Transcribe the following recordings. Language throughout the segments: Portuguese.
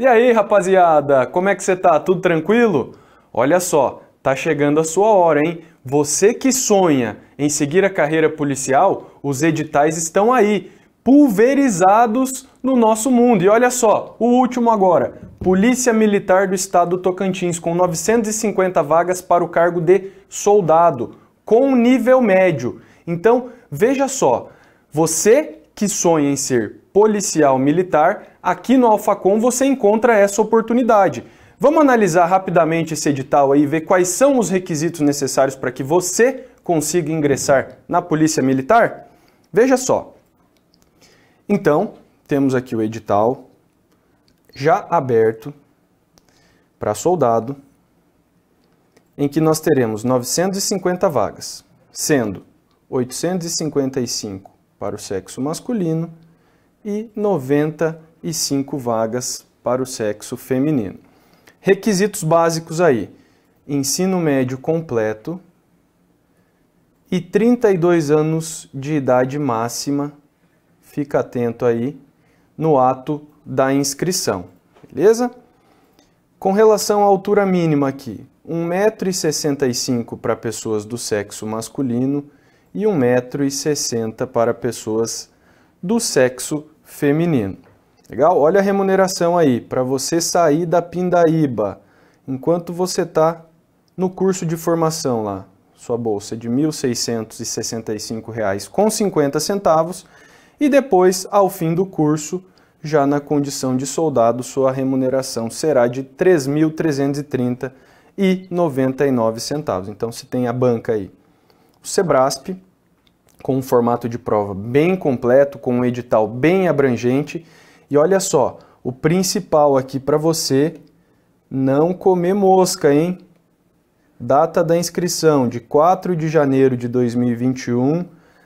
E aí, rapaziada, como é que você tá? Tudo tranquilo? Olha só, tá chegando a sua hora, hein? Você que sonha em seguir a carreira policial, os editais estão aí, pulverizados no nosso mundo. E olha só, o último agora: Polícia Militar do Estado do Tocantins, com 950 vagas para o cargo de soldado, com nível médio. Então, veja só, você que sonha em ser policial militar, aqui no Alfacom você encontra essa oportunidade. Vamos analisar rapidamente esse edital aí e ver quais são os requisitos necessários para que você consiga ingressar na Polícia Militar? Veja só. Então, temos aqui o edital já aberto para soldado, em que nós teremos 950 vagas, sendo 855 para o sexo masculino e 95 vagas para o sexo feminino. Requisitos básicos aí: ensino médio completo e 32 anos de idade máxima. Fica atento aí no ato da inscrição, beleza? Com relação à altura mínima aqui, 1,65m para pessoas do sexo masculino e 1,60m para pessoas do sexo feminino. Legal? Olha a remuneração aí, para você sair da pindaíba, enquanto você está no curso de formação lá. Sua bolsa é de R$ 1.665,50 e depois, ao fim do curso, já na condição de soldado, sua remuneração será de R$ 3.330,99. Então, se tem a banca aí o Sebrasp, com um formato de prova bem completo, com um edital bem abrangente. E olha só, o principal aqui para você, não comer mosca, hein? Data da inscrição de 4 de janeiro de 2021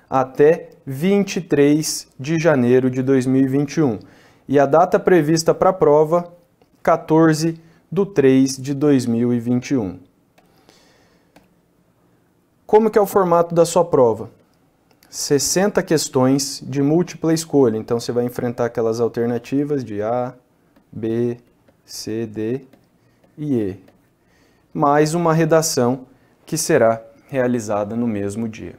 até 23 de janeiro de 2021. E a data prevista para a prova, 14 de 3 de 2021. Como que é o formato da sua prova? 60 questões de múltipla escolha, então você vai enfrentar aquelas alternativas de A, B, C, D e E. Mais uma redação que será realizada no mesmo dia.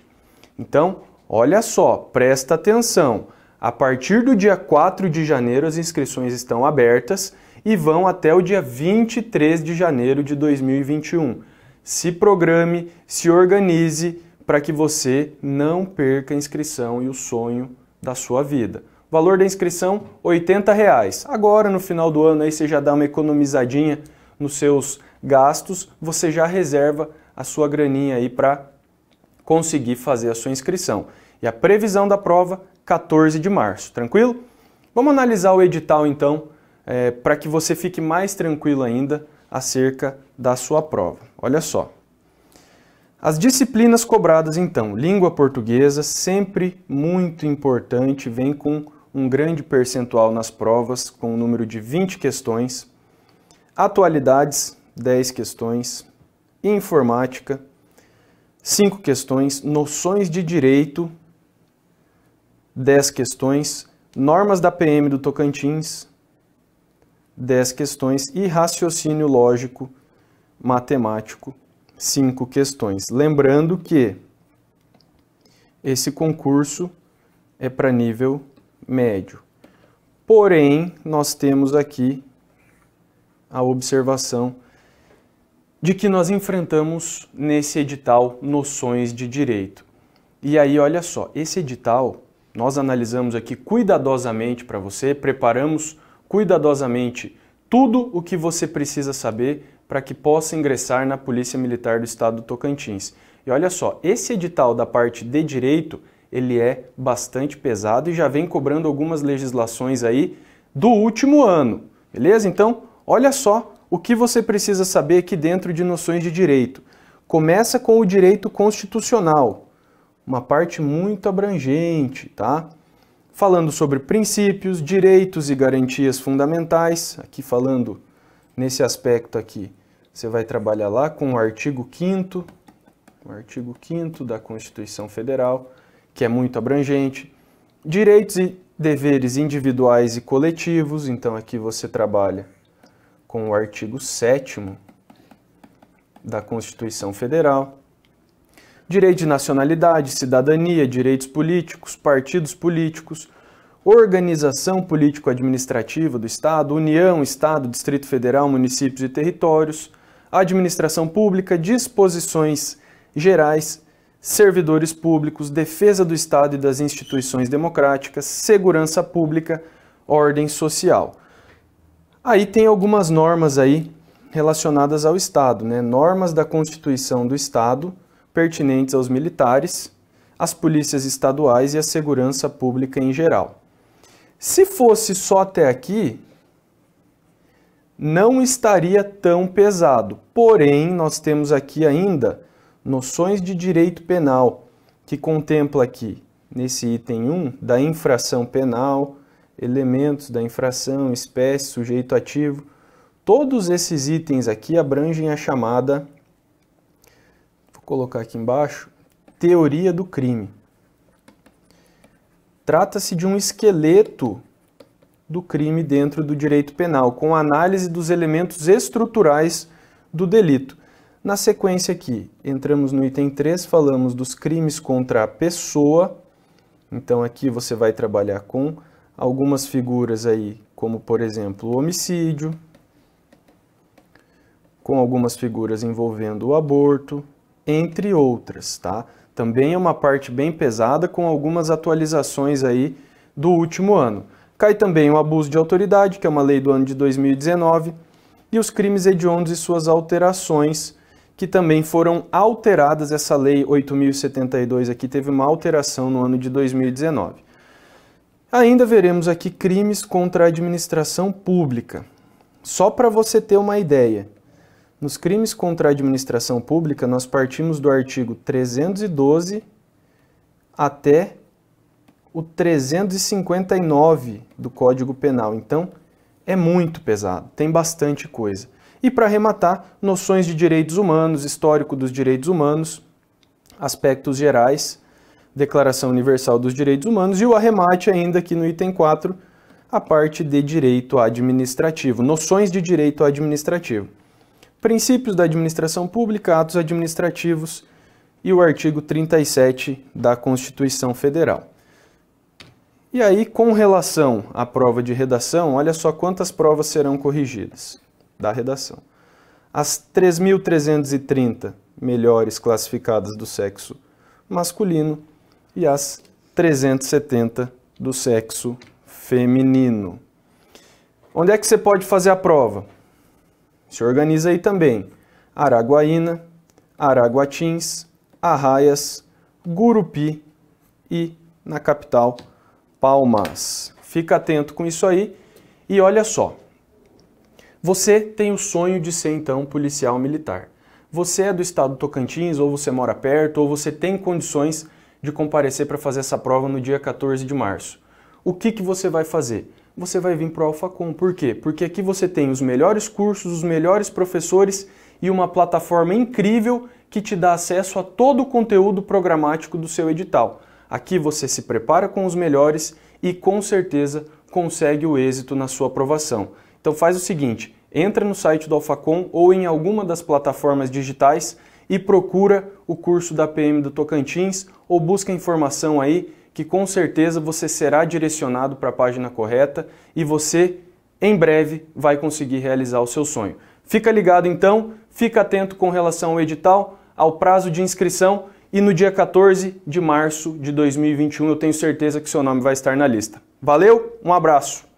Então, olha só, presta atenção. A partir do dia 4 de janeiro as inscrições estão abertas e vão até o dia 23 de janeiro de 2021 se programe, se organize para que você não perca a inscrição e o sonho da sua vida. Valor da inscrição, R$ reais. Agora, no final do ano, aí você já dá uma economizadinha nos seus gastos, você já reserva a sua graninha aí para conseguir fazer a sua inscrição. E a previsão da prova, 14 de março, tranquilo? Vamos analisar o edital então, é, eh, para que você fique mais tranquilo ainda acerca da sua prova. Olha só. As disciplinas cobradas, então, língua portuguesa, sempre muito importante, vem com um grande percentual nas provas, com o um número de 20 questões, atualidades, 10 questões, informática, 5 questões, noções de direito, 10 questões, normas da PM do Tocantins, 10 questões e raciocínio lógico matemático, 5 questões. Lembrando que esse concurso é para nível médio. Porém, nós temos aqui a observação de que nós enfrentamos nesse edital noções de direito. E aí, olha só, esse edital nós analisamos aqui cuidadosamente para você, preparamos cuidadosamente tudo o que você precisa saber para que possa ingressar na Polícia Militar do Estado do Tocantins. E olha só, esse edital da parte de direito, ele é bastante pesado e já vem cobrando algumas legislações aí do último ano. Beleza? Então, olha só o que você precisa saber aqui dentro de noções de direito. Começa com o direito constitucional, uma parte muito abrangente, tá? falando sobre princípios, direitos e garantias fundamentais, aqui falando nesse aspecto aqui, você vai trabalhar lá com o artigo 5 o artigo 5 da Constituição Federal, que é muito abrangente, direitos e deveres individuais e coletivos, então aqui você trabalha com o artigo 7 da Constituição Federal, direito de nacionalidade, cidadania, direitos políticos, partidos políticos, organização político-administrativa do Estado, União, Estado, Distrito Federal, municípios e territórios, administração pública, disposições gerais, servidores públicos, defesa do Estado e das instituições democráticas, segurança pública, ordem social. Aí tem algumas normas aí relacionadas ao Estado, né? Normas da Constituição do Estado pertinentes aos militares, às polícias estaduais e à segurança pública em geral. Se fosse só até aqui, não estaria tão pesado. Porém, nós temos aqui ainda noções de direito penal, que contempla aqui, nesse item 1, da infração penal, elementos da infração, espécie, sujeito ativo. Todos esses itens aqui abrangem a chamada colocar aqui embaixo, teoria do crime. Trata-se de um esqueleto do crime dentro do direito penal, com análise dos elementos estruturais do delito. Na sequência aqui, entramos no item 3, falamos dos crimes contra a pessoa. Então aqui você vai trabalhar com algumas figuras aí, como por exemplo, o homicídio, com algumas figuras envolvendo o aborto, entre outras, tá? Também é uma parte bem pesada com algumas atualizações aí do último ano. Cai também o abuso de autoridade, que é uma lei do ano de 2019, e os crimes hediondos e suas alterações, que também foram alteradas. Essa lei 8072 aqui teve uma alteração no ano de 2019. Ainda veremos aqui crimes contra a administração pública. Só para você ter uma ideia, nos crimes contra a administração pública, nós partimos do artigo 312 até o 359 do Código Penal. Então, é muito pesado, tem bastante coisa. E para arrematar, noções de direitos humanos, histórico dos direitos humanos, aspectos gerais, Declaração Universal dos Direitos Humanos e o arremate ainda aqui no item 4, a parte de direito administrativo, noções de direito administrativo. Princípios da Administração Pública, Atos Administrativos e o artigo 37 da Constituição Federal. E aí, com relação à prova de redação, olha só quantas provas serão corrigidas da redação. As 3.330 melhores classificadas do sexo masculino e as 370 do sexo feminino. Onde é que você pode fazer a prova? Se organiza aí também Araguaína, Araguatins, Arraias, Gurupi e, na capital, Palmas. Fica atento com isso aí e olha só. Você tem o sonho de ser então policial militar. Você é do estado do Tocantins, ou você mora perto, ou você tem condições de comparecer para fazer essa prova no dia 14 de março. O que, que você vai fazer? você vai vir para o AlphaCom. Por quê? Porque aqui você tem os melhores cursos, os melhores professores e uma plataforma incrível que te dá acesso a todo o conteúdo programático do seu edital. Aqui você se prepara com os melhores e com certeza consegue o êxito na sua aprovação. Então faz o seguinte, entra no site do AlphaCom ou em alguma das plataformas digitais e procura o curso da PM do Tocantins ou busca informação aí que com certeza você será direcionado para a página correta e você, em breve, vai conseguir realizar o seu sonho. Fica ligado então, fica atento com relação ao edital, ao prazo de inscrição e no dia 14 de março de 2021 eu tenho certeza que seu nome vai estar na lista. Valeu, um abraço!